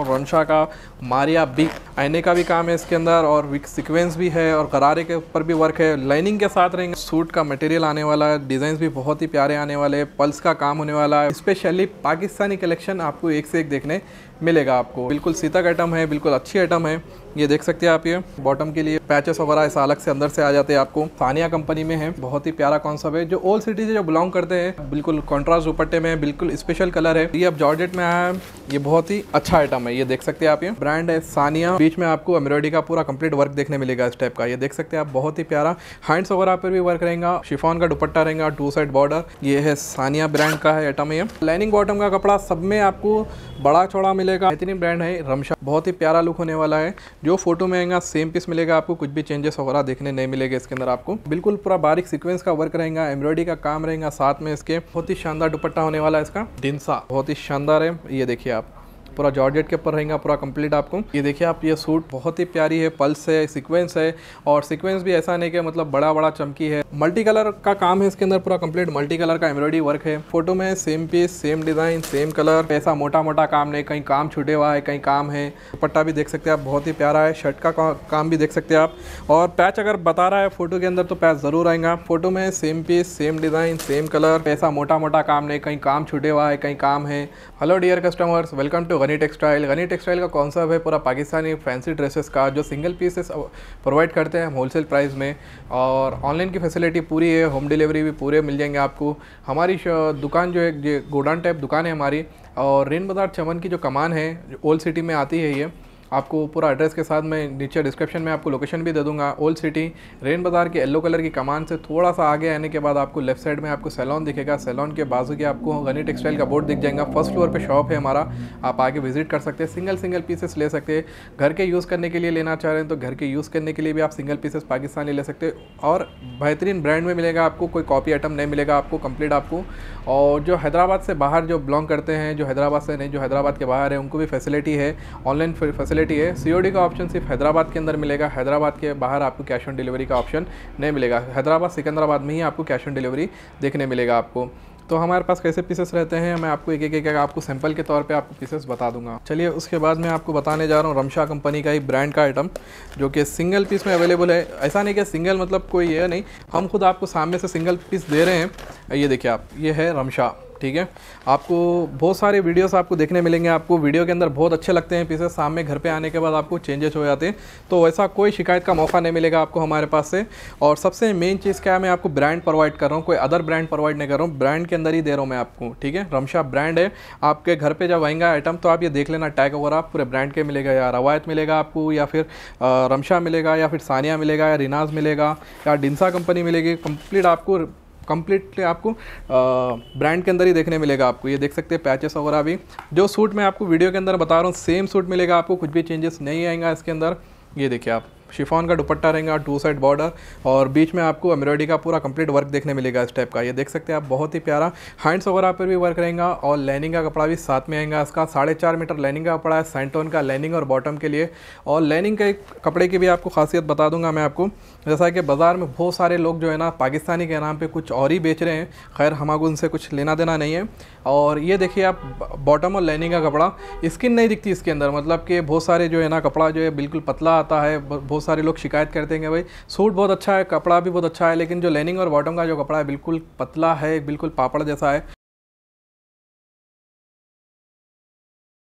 रनशा का मारिया बिग आईने का भी काम है इसके अंदर और विक सीक्वेंस भी है और करारे के ऊपर भी वर्क है लाइनिंग के साथ रहेंगे सूट का मटेरियल आने वाला है डिज़ाइन भी बहुत ही प्यारे आने वाले हैं पल्स का काम होने वाला है स्पेशली पाकिस्तानी कलेक्शन आपको एक से एक देखने मिलेगा आपको बिल्कुल सीतक आइटम है बिल्कुल अच्छी आइटम है ये देख सकते हैं आप ये बॉटम के लिए पैचेस वगैरह ऐसा अलग से अंदर से आ जाते हैं आपको सानिया कंपनी में है बहुत ही प्यारा कॉन्सेप्ट है जो ओल्ड सिटी से जो बिलोंग करते हैं बिल्कुल कॉन्ट्रास्ट दुपट्टे में बिल्कुल स्पेशल कलर है ये अब जॉर्जेट में आया है ये बहुत ही अच्छा आइटम है ये देख सकते हैं आप ये ब्रांड है सानिया बीच में आपको एम्ब्रॉयडरी का पूरा कम्प्लीट वर्क देखने मिलेगा इस टाइप का ये देख सकते हैं आप बहुत ही प्यारा हैंड्स वगैरह पर भी वर्क रहेगा शिफॉन का दुपट्टा रहेगा टू साइड बॉर्डर ये है सानिया ब्रांड का है आइटम ये लाइनिंग बॉटम का कपड़ा सब में आपको बड़ा चौड़ा मिलेगा मिले का ब्रांड है रमशा बहुत ही प्यारा लुक होने वाला है जो फोटो में आएगा सेम पीस मिलेगा आपको कुछ भी चेंजेस वगैरह देखने नहीं मिलेगा इसके अंदर आपको बिल्कुल पूरा बारीक सिक्वेंस का वर्क रहेगा एम्ब्रॉयडरी का काम रहेगा साथ में इसके बहुत ही शानदार दुपट्टा होने वाला है इसका दिनसा बहुत ही शानदार है ये देखिए आप पूरा जॉर्जेट के ऊपर रहेगा पूरा कंप्लीट आपको ये देखिए आप ये सूट बहुत ही प्यारी है पल्स है सिक्वेंस है और सिक्वेंस भी ऐसा नहीं कि मतलब बड़ा बड़ा चमकी है मल्टी कलर का काम है इसके अंदर पूरा कंप्लीट मल्टी कलर का एम्ब्रॉयडरी वर्क है फोटो में same piece same design same colour ऐसा मोटा मोटा काम नहीं कहीं काम छूटे हुआ है कहीं काम है पट्टा भी देख सकते हैं आप बहुत ही प्यारा है शर्ट का काम भी देख सकते हैं आप और पैच अगर बता रहा है फोटो के अंदर तो पैच ज़रूर आएगा फोटो में same piece same design same colour ऐसा मोटा मोटा काम नहीं कहीं काम छुटे हुआ है कहीं काम है hello dear customers welcome to Gani textile Gani textile का कॉन्सेप्ट है पूरा पाकिस्तानी फैंसी ड्रेसेस का जो सिंगल पीसेस प्रोवाइड करते हैं हम होलसेल प्राइस में और ऑनलाइन की फैसिलिटी पूरी है होम डिलीवरी भी पूरे मिल जाएंगे आपको हमारी दुकान जो है गोडाउन टाइप दुकान है हमारी और रेन बाजार चमन की जो कमान है ओल्ड सिटी में आती है ये आपको पूरा एड्रेस के साथ मैं नीचे डिस्क्रिप्शन में आपको लोकेशन भी दे दूँगा ओल्ड सिटी रेन बाज़ार के येलो कलर की कमान से थोड़ा सा आगे आने के बाद आपको लेफ्ट साइड में आपको सैलॉन दिखेगा सैलॉन के बाजू के आपको गनी टेक्सटाइल का बोर्ड दिख जाएगा फर्स्ट फ्लोर पर शॉप है हमारा आप आगे विजिट कर सकते हैं सिंगल सिंगल पीसेस ले सकते हैं घर के यूज़ करने के लिए लेना चाह रहे हैं तो घर के यूज़ करने के लिए भी आप सिंगल पीसेस पाकिस्तानी ले सकते और बेहतरीन ब्रांड में मिलेगा आपको कोई कॉपी आइटम नहीं मिलेगा आपको कंप्लीट आपको और जो हैदराबाद से बाहर जो बिलोंग करते हैं जो हैदराबाद से नहीं जो हैदराबाद के बाहर है उनको भी फैसिलिटी है ऑनलाइन फैसिलिटी फैसिलिटी है सीओडी का ऑप्शन सिर्फ हैदराबाद के अंदर मिलेगा हैदराबाद के बाहर आपको कैश ऑन डिलीवरी का ऑप्शन नहीं मिलेगा हैदराबाद सिकंदराबाद में ही आपको कैश ऑन डिलीवरी देखने मिलेगा आपको तो हमारे पास कैसे पीसेस रहते हैं मैं आपको एक एक एक आपको सैंपल के तौर पे आपको पीसेस बता दूंगा चलिए उसके बाद मैं आपको बताने जा रहा हूँ रमशा कंपनी का ही ब्रांड का आइटम जो कि सिंगल पीस में अवेलेबल है ऐसा नहीं कि सिंगल मतलब कोई है नहीं हम खुद आपको सामने से सिंगल पीस दे रहे हैं ये देखिए आप ये है रमशा ठीक है आपको बहुत सारे वीडियोस आपको देखने मिलेंगे आपको वीडियो के अंदर बहुत अच्छे लगते हैं पीसेस सामने घर पे आने के बाद आपको चेंजेस हो जाते हैं तो वैसा कोई शिकायत का मौका नहीं मिलेगा आपको हमारे पास से और सबसे मेन चीज़ क्या है मैं आपको ब्रांड प्रोवाइड कर रहा हूँ कोई अदर ब्रांड प्रोवाइड नहीं कर रहा हूँ ब्रांड के अंदर ही दे रहा हूँ मैं आपको ठीक है रमशा ब्रांड है आपके घर पर जब आएंगे आइटम तो आप ये देख लेना टैग वगैरह पूरे ब्रांड के मिलेगा या रवायत मिलेगा आपको या फिर रमशा मिलेगा या फिर सानिया मिलेगा या रिनाज मिलेगा या डिंसा कंपनी मिलेगी कंप्लीट आपको कम्प्लीटली आपको ब्रांड के अंदर ही देखने मिलेगा आपको ये देख सकते हैं पैचेस वगैरह भी जो सूट मैं आपको वीडियो के अंदर बता रहा हूँ सेम सूट मिलेगा आपको कुछ भी चेंजेस नहीं आएगा इसके अंदर ये देखिए आप शिफॉन का दुपट्टा रहेगा टू साइड बॉर्डर और बीच में आपको एम्ब्रॉयडरी का पूरा कंप्लीट वर्क देखने मिलेगा इस टाइप का ये देख सकते हैं आप बहुत ही प्यारा हैंड्स वगैरह पर भी वर्क रहेगा और लाइनिंग का कपड़ा भी साथ में आएगा इसका साढ़े चार मीटर लाइनिंग का कपड़ा है सेंटोन का लाइनिंग और बॉटम के लिए और लाइनिंग के कपड़े की भी आपको खासियत बता दूंगा मैं आपको जैसा कि बाज़ार में बहुत सारे लोग जो है ना पाकिस्तानी के नाम पर कुछ और ही बेच रहे हैं खैर हमको उनसे कुछ लेना देना नहीं है और ये देखिए आप बॉटम और लाइनिंग का कपड़ा स्किन नहीं दिखती इसके अंदर मतलब कि बहुत सारे जो है ना कपड़ा जो है बिल्कुल पतला आता है बहुत बहुत सारे लोग शिकायत करते हैं भाई सूट बहुत अच्छा है कपड़ा भी बहुत अच्छा है लेकिन जो लेनिंग और बॉटम का जो कपड़ा है बिल्कुल पतला है बिल्कुल पापड़ जैसा है